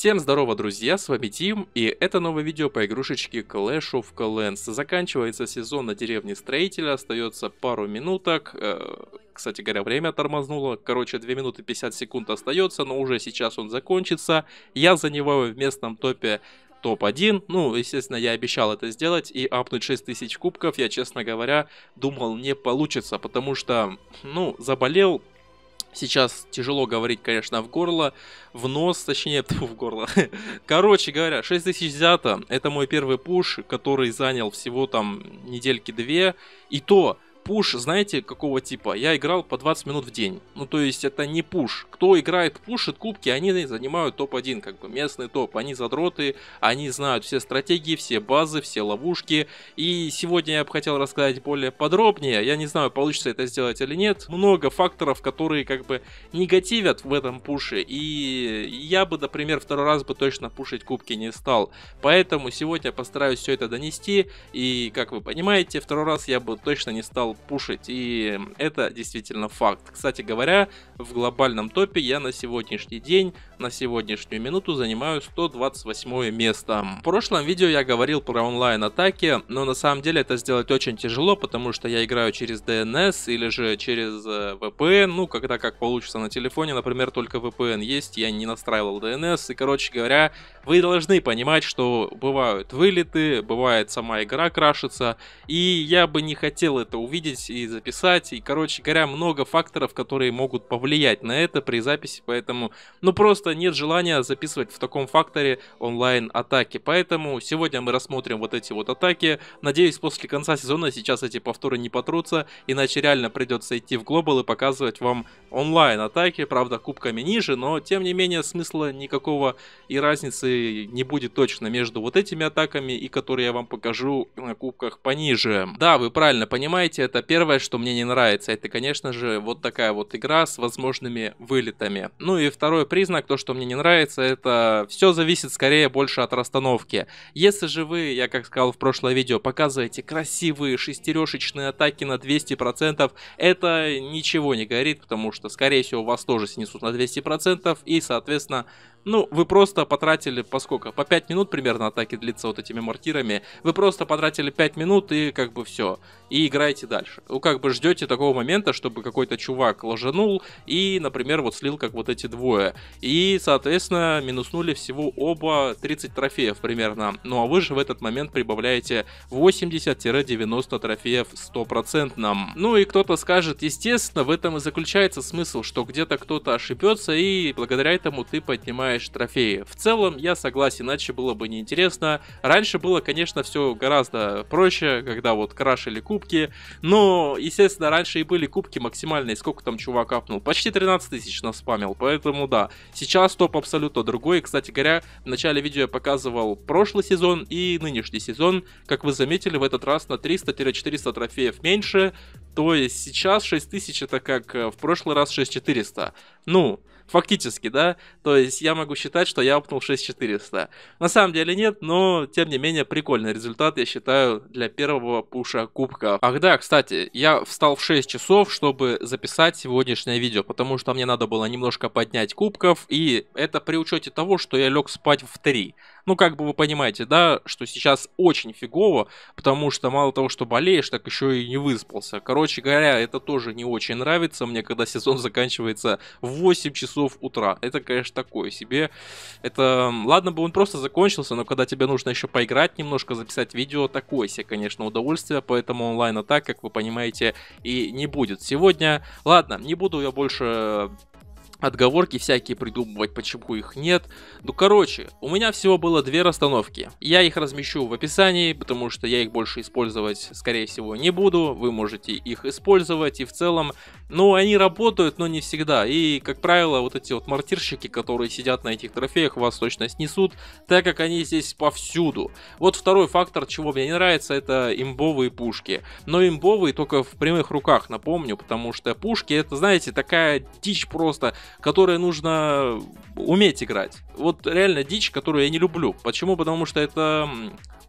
Всем здорово, друзья, с вами Тим, и это новое видео по игрушечке Clash of Clans. Заканчивается сезон на деревне Строителя, остается пару минуток, э, кстати говоря, время тормознуло. Короче, 2 минуты 50 секунд остается, но уже сейчас он закончится. Я занимаю в местном топе топ-1. Ну, естественно, я обещал это сделать, и апнуть 6000 кубков, я, честно говоря, думал, не получится, потому что, ну, заболел, Сейчас тяжело говорить, конечно, в горло, в нос, точнее, в горло. Короче говоря, 6000 взято, это мой первый пуш, который занял всего там недельки две, и то пуш, знаете, какого типа? Я играл по 20 минут в день. Ну, то есть это не пуш. Кто играет, пушит кубки, они занимают топ-1, как бы местный топ. Они задроты, они знают все стратегии, все базы, все ловушки. И сегодня я бы хотел рассказать более подробнее. Я не знаю, получится это сделать или нет. Много факторов, которые как бы негативят в этом пуше. И я бы, например, второй раз бы точно пушить кубки не стал. Поэтому сегодня постараюсь все это донести. И, как вы понимаете, второй раз я бы точно не стал стал пушить. И это действительно факт. Кстати говоря, в глобальном топе я на сегодняшний день, на сегодняшнюю минуту занимаю 128 место. В прошлом видео я говорил про онлайн-атаки, но на самом деле это сделать очень тяжело, потому что я играю через DNS или же через э, VPN, ну, когда как получится на телефоне, например, только VPN есть, я не настраивал DNS, и, короче говоря, вы должны понимать, что бывают вылеты, бывает сама игра крашится, и я бы не хотел это увидеть, увидеть и записать. И, короче говоря, много факторов, которые могут повлиять на это при записи. Поэтому, ну, просто нет желания записывать в таком факторе онлайн-атаки. Поэтому сегодня мы рассмотрим вот эти вот атаки. Надеюсь, после конца сезона сейчас эти повторы не потрутся. Иначе реально придется идти в глобал и показывать вам онлайн-атаки. Правда, кубками ниже, но, тем не менее, смысла никакого и разницы не будет точно между вот этими атаками и которые я вам покажу на кубках пониже. Да, вы правильно понимаете, это первое, что мне не нравится. Это, конечно же, вот такая вот игра с возможными вылетами. Ну и второй признак, то, что мне не нравится, это все зависит скорее больше от расстановки. Если же вы, я как сказал в прошлое видео, показываете красивые шестерешечные атаки на 200%, это ничего не говорит, потому что, скорее всего, вас тоже снесут на 200%, и, соответственно, ну, вы просто потратили по сколько? По 5 минут примерно атаки длится вот этими мортирами. Вы просто потратили 5 минут и как бы все. И играете дальше. Вы как бы ждете такого момента, чтобы какой-то чувак ложенул и, например, вот слил как вот эти двое. И, соответственно, минуснули всего оба 30 трофеев примерно. Ну а вы же в этот момент прибавляете 80-90 трофеев стопроцентным. Ну и кто-то скажет, естественно, в этом и заключается смысл, что где-то кто-то ошибется и благодаря этому ты поднимаешь поднимаешь трофеи. В целом, я согласен, иначе было бы неинтересно. Раньше было, конечно, все гораздо проще, когда вот крашили кубки. Но, естественно, раньше и были кубки максимальные. Сколько там чувак капнул? Почти 13 тысяч нас спамил, поэтому да. Сейчас топ абсолютно другой. Кстати говоря, в начале видео я показывал прошлый сезон и нынешний сезон. Как вы заметили, в этот раз на 300-400 трофеев меньше. То есть сейчас 6000 это как э, в прошлый раз 6400. Ну, Фактически, да? То есть я могу считать, что я апнул 6400. На самом деле нет, но тем не менее прикольный результат, я считаю, для первого пуша кубка. Ах да, кстати, я встал в 6 часов, чтобы записать сегодняшнее видео, потому что мне надо было немножко поднять кубков, и это при учете того, что я лег спать в 3 ну, как бы вы понимаете, да, что сейчас очень фигово, потому что мало того, что болеешь, так еще и не выспался. Короче говоря, это тоже не очень нравится мне, когда сезон заканчивается в 8 часов утра. Это, конечно, такое себе. Это, ладно бы он просто закончился, но когда тебе нужно еще поиграть немножко, записать видео, такое себе, конечно, удовольствие, поэтому онлайн так, как вы понимаете, и не будет. Сегодня, ладно, не буду я больше отговорки всякие придумывать, почему их нет. Ну, короче, у меня всего было две расстановки. Я их размещу в описании, потому что я их больше использовать, скорее всего, не буду. Вы можете их использовать и в целом. Ну, они работают, но не всегда. И, как правило, вот эти вот мартирщики, которые сидят на этих трофеях, вас точно снесут, так как они здесь повсюду. Вот второй фактор, чего мне не нравится, это имбовые пушки. Но имбовые только в прямых руках, напомню, потому что пушки это, знаете, такая дичь просто которые нужно уметь играть. Вот реально дичь, которую я не люблю. Почему? Потому что это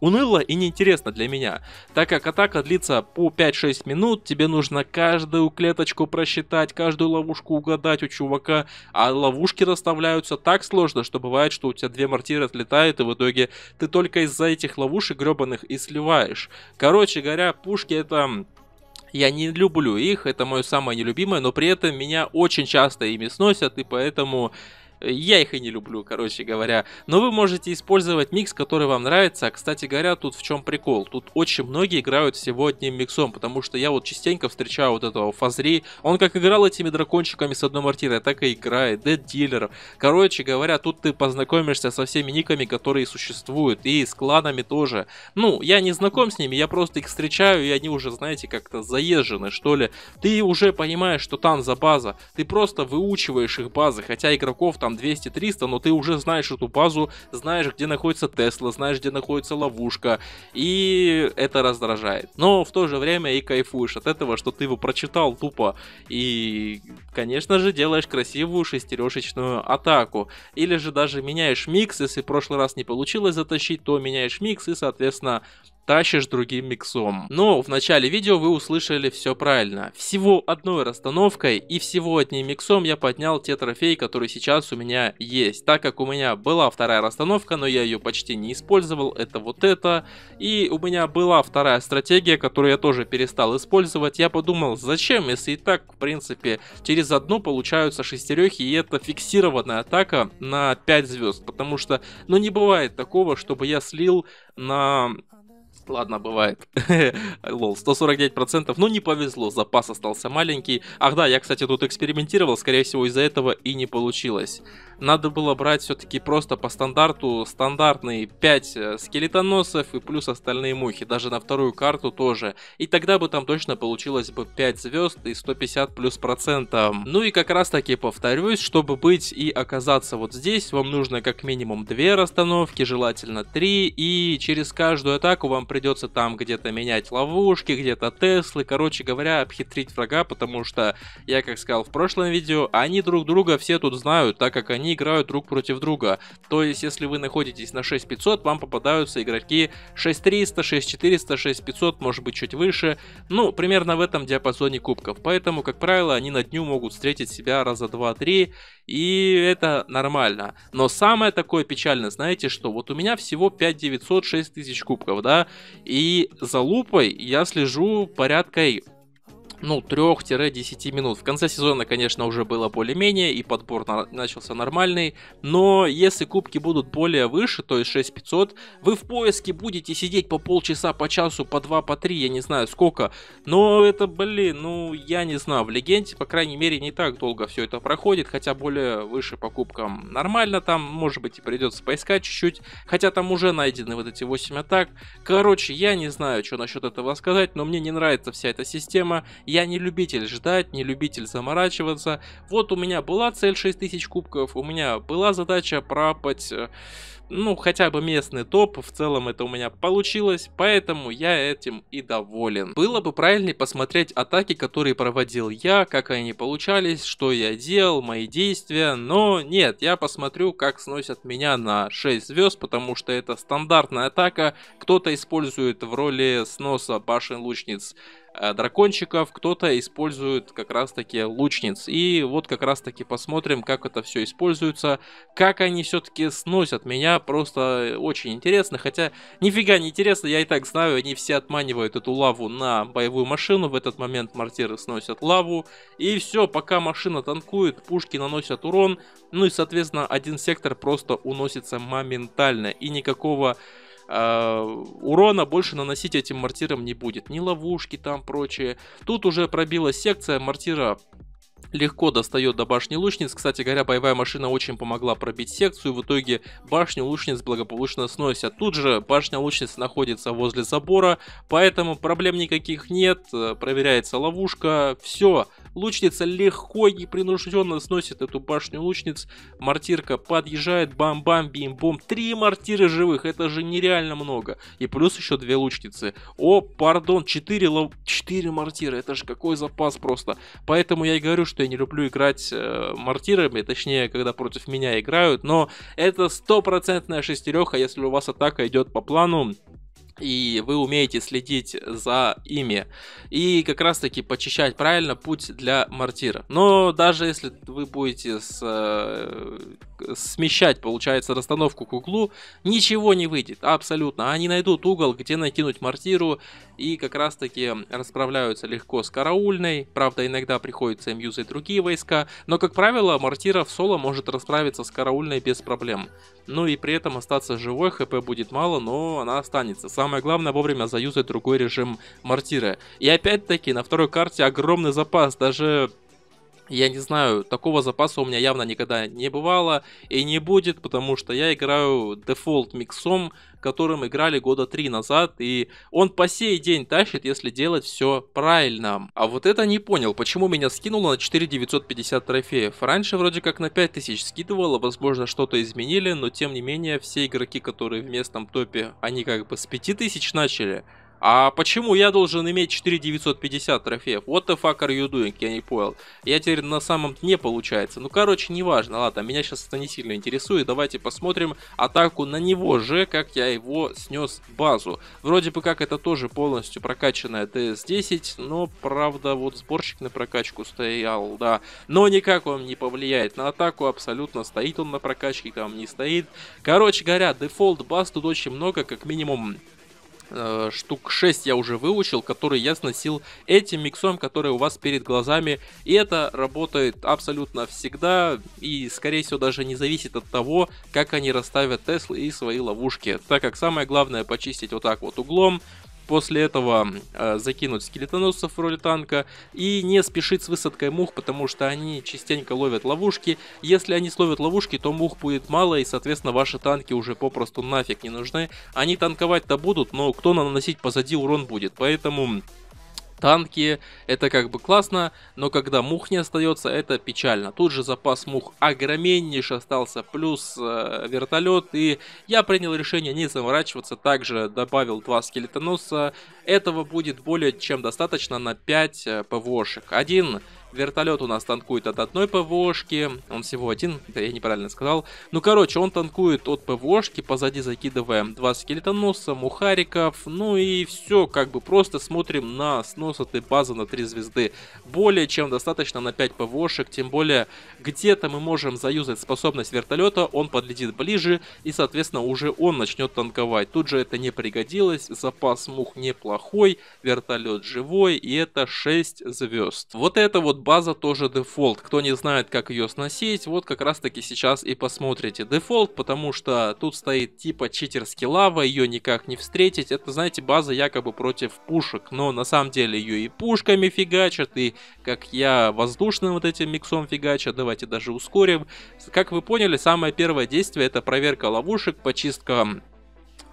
уныло и неинтересно для меня, так как атака длится по 5-6 минут, тебе нужно каждую клеточку просчитать, каждую ловушку угадать у чувака, а ловушки расставляются так сложно, что бывает, что у тебя две мортиры отлетают, и в итоге ты только из-за этих ловушек гребаных и сливаешь. Короче говоря, пушки это я не люблю их, это мое самое нелюбимое, но при этом меня очень часто ими сносят, и поэтому я их и не люблю, короче говоря. Но вы можете использовать микс, который вам нравится. А, кстати говоря, тут в чем прикол? Тут очень многие играют всего одним миксом, потому что я вот частенько встречаю вот этого Фазри. Он как играл этими дракончиками с одной мортирой, так и играет. Дед Дилер. Короче говоря, тут ты познакомишься со всеми никами, которые существуют. И с кланами тоже. Ну, я не знаком с ними, я просто их встречаю, и они уже, знаете, как-то заезжены, что ли. Ты уже понимаешь, что там за база. Ты просто выучиваешь их базы, хотя игроков там там 200-300, но ты уже знаешь эту базу, знаешь, где находится Тесла, знаешь, где находится ловушка, и это раздражает. Но в то же время и кайфуешь от этого, что ты его прочитал тупо, и, конечно же, делаешь красивую шестерешечную атаку. Или же даже меняешь микс, если в прошлый раз не получилось затащить, то меняешь микс и, соответственно, тащишь другим миксом. Но в начале видео вы услышали все правильно. Всего одной расстановкой и всего одним миксом я поднял те трофеи, которые сейчас у меня есть. Так как у меня была вторая расстановка, но я ее почти не использовал, это вот это. И у меня была вторая стратегия, которую я тоже перестал использовать. Я подумал, зачем, если и так, в принципе, через одну получаются шестерехи, и это фиксированная атака на 5 звезд. Потому что, ну не бывает такого, чтобы я слил на Ладно, бывает. Лол, 149%, но ну, не повезло, запас остался маленький. Ах да, я, кстати, тут экспериментировал, скорее всего, из-за этого и не получилось. Надо было брать все-таки просто по стандарту стандартные 5 э, скелетоносов и плюс остальные мухи, даже на вторую карту тоже. И тогда бы там точно получилось бы 5 звезд и 150 плюс процентов. Ну и как раз таки повторюсь, чтобы быть и оказаться вот здесь, вам нужно как минимум 2 расстановки, желательно 3, и через каждую атаку вам придется там где-то менять ловушки, где-то Теслы, короче говоря, обхитрить врага, потому что, я как сказал в прошлом видео, они друг друга все тут знают, так как они играют друг против друга. То есть, если вы находитесь на 6500, вам попадаются игроки 6300, 6400, 6500, может быть чуть выше, ну, примерно в этом диапазоне кубков. Поэтому, как правило, они на дню могут встретить себя раза 2-3, и это нормально. Но самое такое печальное, знаете, что вот у меня всего 5900, 6000 кубков, да, и за лупой я слежу порядкой ну, 3-10 минут. В конце сезона, конечно, уже было более-менее, и подбор на- начался нормальный, но если кубки будут более выше, то есть 6500, вы в поиске будете сидеть по полчаса, по часу, по два, по три, я не знаю сколько, но это, блин, ну, я не знаю, в Легенде, по крайней мере, не так долго все это проходит, хотя более выше по кубкам нормально там, может быть, и придется поискать чуть-чуть, хотя там уже найдены вот эти 8 атак. Короче, я не знаю, что насчет этого сказать, но мне не нравится вся эта система, я не любитель ждать, не любитель заморачиваться. Вот у меня была цель 6000 кубков, у меня была задача пропать, э, ну, хотя бы местный топ. В целом это у меня получилось, поэтому я этим и доволен. Было бы правильнее посмотреть атаки, которые проводил я, как они получались, что я делал, мои действия, но нет, я посмотрю, как сносят меня на 6 звезд, потому что это стандартная атака, кто-то использует в роли сноса башен лучниц Э, дракончиков, кто-то использует как раз-таки лучниц. И вот как раз-таки посмотрим, как это все используется, как они все-таки сносят меня, просто э, очень интересно. Хотя нифига не интересно, я и так знаю, они все отманивают эту лаву на боевую машину, в этот момент мортиры сносят лаву, и все, пока машина танкует, пушки наносят урон, ну и соответственно один сектор просто уносится моментально, и никакого Э, урона больше наносить этим мортирам не будет. Ни ловушки там прочее. Тут уже пробилась секция мортира легко достает до башни лучниц. Кстати говоря, боевая машина очень помогла пробить секцию. В итоге башню лучниц благополучно сносят. Тут же башня лучниц находится возле забора, поэтому проблем никаких нет. Э, проверяется ловушка. Все, Лучница легко и принужденно сносит эту башню лучниц. Мортирка подъезжает, бам-бам, бим-бом. Три мортиры живых, это же нереально много. И плюс еще две лучницы. О, пардон, четыре, лов... четыре мортиры, это же какой запас просто. Поэтому я и говорю, что я не люблю играть э, мортирами, точнее, когда против меня играют. Но это стопроцентная шестереха, если у вас атака идет по плану и вы умеете следить за ими и как раз таки почищать правильно путь для мортира. Но даже если вы будете с, э, смещать, получается, расстановку к углу, ничего не выйдет, абсолютно. Они найдут угол, где накинуть мортиру и как раз таки расправляются легко с караульной. Правда, иногда приходится им юзать другие войска, но, как правило, мортира в соло может расправиться с караульной без проблем. Ну и при этом остаться живой, хп будет мало, но она останется. Самое главное вовремя заюзать другой режим мортира. И опять-таки на второй карте огромный запас, даже я не знаю, такого запаса у меня явно никогда не бывало и не будет, потому что я играю дефолт миксом, которым играли года три назад, и он по сей день тащит, если делать все правильно. А вот это не понял, почему меня скинуло на 4950 трофеев. Раньше вроде как на 5000 скидывало, возможно что-то изменили, но тем не менее все игроки, которые в местном топе, они как бы с 5000 начали. А почему я должен иметь 4950 трофеев? What the fuck are you doing? Я не понял. Я теперь на самом дне получается. Ну, короче, неважно. Ладно, меня сейчас это не сильно интересует. Давайте посмотрим атаку на него же, как я его снес базу. Вроде бы как это тоже полностью прокачанная ds 10 но, правда, вот сборщик на прокачку стоял, да. Но никак он не повлияет на атаку, абсолютно стоит он на прокачке, там не стоит. Короче говоря, дефолт баз тут очень много, как минимум Э, штук 6 я уже выучил, которые я сносил этим миксом, который у вас перед глазами. И это работает абсолютно всегда и, скорее всего, даже не зависит от того, как они расставят Теслы и свои ловушки. Так как самое главное почистить вот так вот углом, После этого э, закинуть скелетоносцев в роли танка и не спешить с высадкой мух, потому что они частенько ловят ловушки. Если они словят ловушки, то мух будет мало и, соответственно, ваши танки уже попросту нафиг не нужны. Они танковать-то будут, но кто наносить позади урон будет, поэтому танки, это как бы классно, но когда мух не остается, это печально. Тут же запас мух огроменнейший остался, плюс э, вертолет, и я принял решение не заморачиваться, также добавил два скелетоносца, этого будет более чем достаточно на 5 э, ПВОшек. Один Вертолет у нас танкует от одной ПВОшки. Он всего один, это я неправильно сказал. Ну, короче, он танкует от ПВОшки, позади закидываем два скелетоноса, мухариков. Ну и все, как бы просто смотрим на снос этой базы на три звезды. Более чем достаточно на 5 ПВОшек, тем более где-то мы можем заюзать способность вертолета, он подлетит ближе и, соответственно, уже он начнет танковать. Тут же это не пригодилось, запас мух неплохой, вертолет живой и это 6 звезд. Вот это вот база тоже дефолт. Кто не знает, как ее сносить, вот как раз таки сейчас и посмотрите. Дефолт, потому что тут стоит типа читер скиллава, ее никак не встретить. Это, знаете, база якобы против пушек, но на самом деле ее и пушками фигачат, и как я воздушным вот этим миксом фигача. Давайте даже ускорим. Как вы поняли, самое первое действие это проверка ловушек, почистка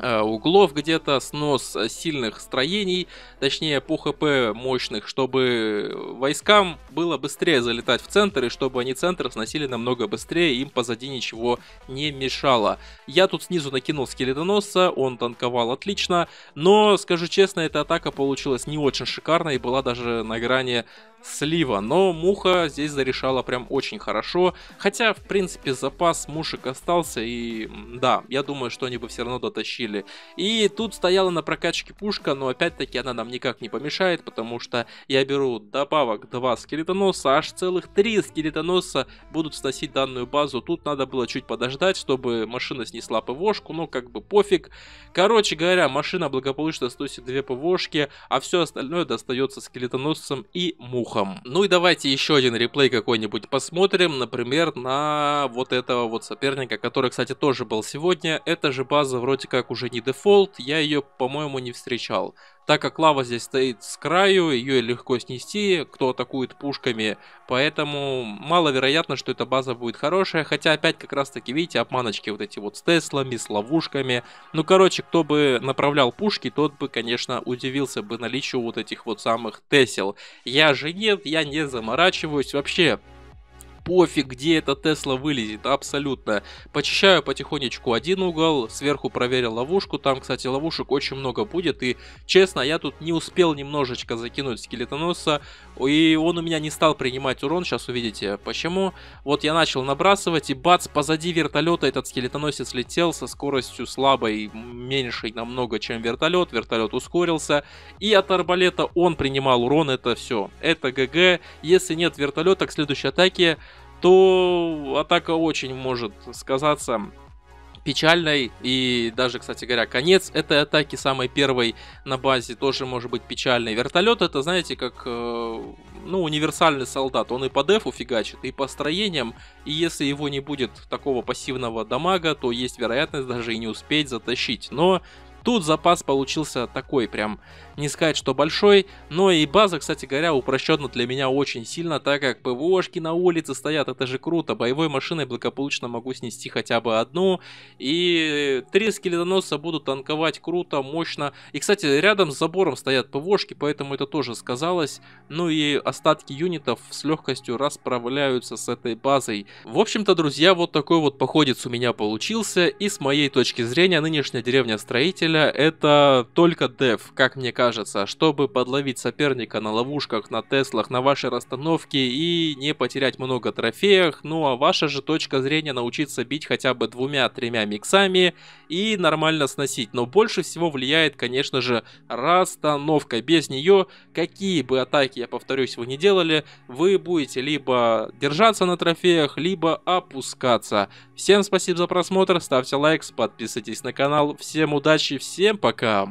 Э, углов где-то, снос сильных строений, точнее по ХП мощных, чтобы войскам было быстрее залетать в центр, и чтобы они центр сносили намного быстрее, им позади ничего не мешало. Я тут снизу накинул скелетоноса, он танковал отлично, но, скажу честно, эта атака получилась не очень шикарной и была даже на грани слива, но муха здесь зарешала прям очень хорошо, хотя, в принципе, запас мушек остался, и да, я думаю, что они бы все равно дотащили. И тут стояла на прокачке пушка, но опять-таки она нам никак не помешает, потому что я беру добавок 2 скелетоноса, аж целых 3 скелетоноса будут сносить данную базу, тут надо было чуть подождать, чтобы машина снесла ПВОшку, но ну, как бы пофиг. Короче говоря, машина благополучно сносит 2 ПВОшки, а все остальное достается скелетоносцам и мух ухом. Ну и давайте еще один реплей какой-нибудь посмотрим, например, на вот этого вот соперника, который, кстати, тоже был сегодня. Эта же база вроде как уже не дефолт, я ее, по-моему, не встречал. Так как лава здесь стоит с краю, ее легко снести, кто атакует пушками, поэтому маловероятно, что эта база будет хорошая, хотя опять как раз таки, видите, обманочки вот эти вот с Теслами, с ловушками. Ну, короче, кто бы направлял пушки, тот бы, конечно, удивился бы наличию вот этих вот самых Тесел. Я же нет, я не заморачиваюсь вообще пофиг, где эта Тесла вылезет, абсолютно. Почищаю потихонечку один угол, сверху проверил ловушку, там, кстати, ловушек очень много будет, и, честно, я тут не успел немножечко закинуть скелетоноса, и он у меня не стал принимать урон, сейчас увидите, почему. Вот я начал набрасывать, и бац, позади вертолета этот скелетоносец летел со скоростью слабой, меньшей намного, чем вертолет, вертолет ускорился, и от арбалета он принимал урон, это все, это ГГ, если нет вертолета к следующей атаке, то атака очень может сказаться печальной. И даже, кстати говоря, конец этой атаки, самой первой на базе, тоже может быть печальной Вертолет это, знаете, как э, ну, универсальный солдат. Он и по дефу фигачит, и по строениям. И если его не будет такого пассивного дамага, то есть вероятность даже и не успеть затащить. Но Тут запас получился такой, прям не сказать, что большой, но и база, кстати говоря, упрощена для меня очень сильно, так как ПВОшки на улице стоят, это же круто, боевой машиной благополучно могу снести хотя бы одну, и три скелетоноса будут танковать круто, мощно, и, кстати, рядом с забором стоят ПВОшки, поэтому это тоже сказалось, ну и остатки юнитов с легкостью расправляются с этой базой. В общем-то, друзья, вот такой вот походец у меня получился, и с моей точки зрения, нынешняя деревня строителя пользователя это только деф, как мне кажется, чтобы подловить соперника на ловушках, на теслах, на вашей расстановке и не потерять много трофеев, ну а ваша же точка зрения научиться бить хотя бы двумя-тремя миксами и нормально сносить, но больше всего влияет, конечно же, расстановка. Без нее, какие бы атаки, я повторюсь, вы не делали, вы будете либо держаться на трофеях, либо опускаться. Всем спасибо за просмотр, ставьте лайк, подписывайтесь на канал, всем удачи, Всем пока!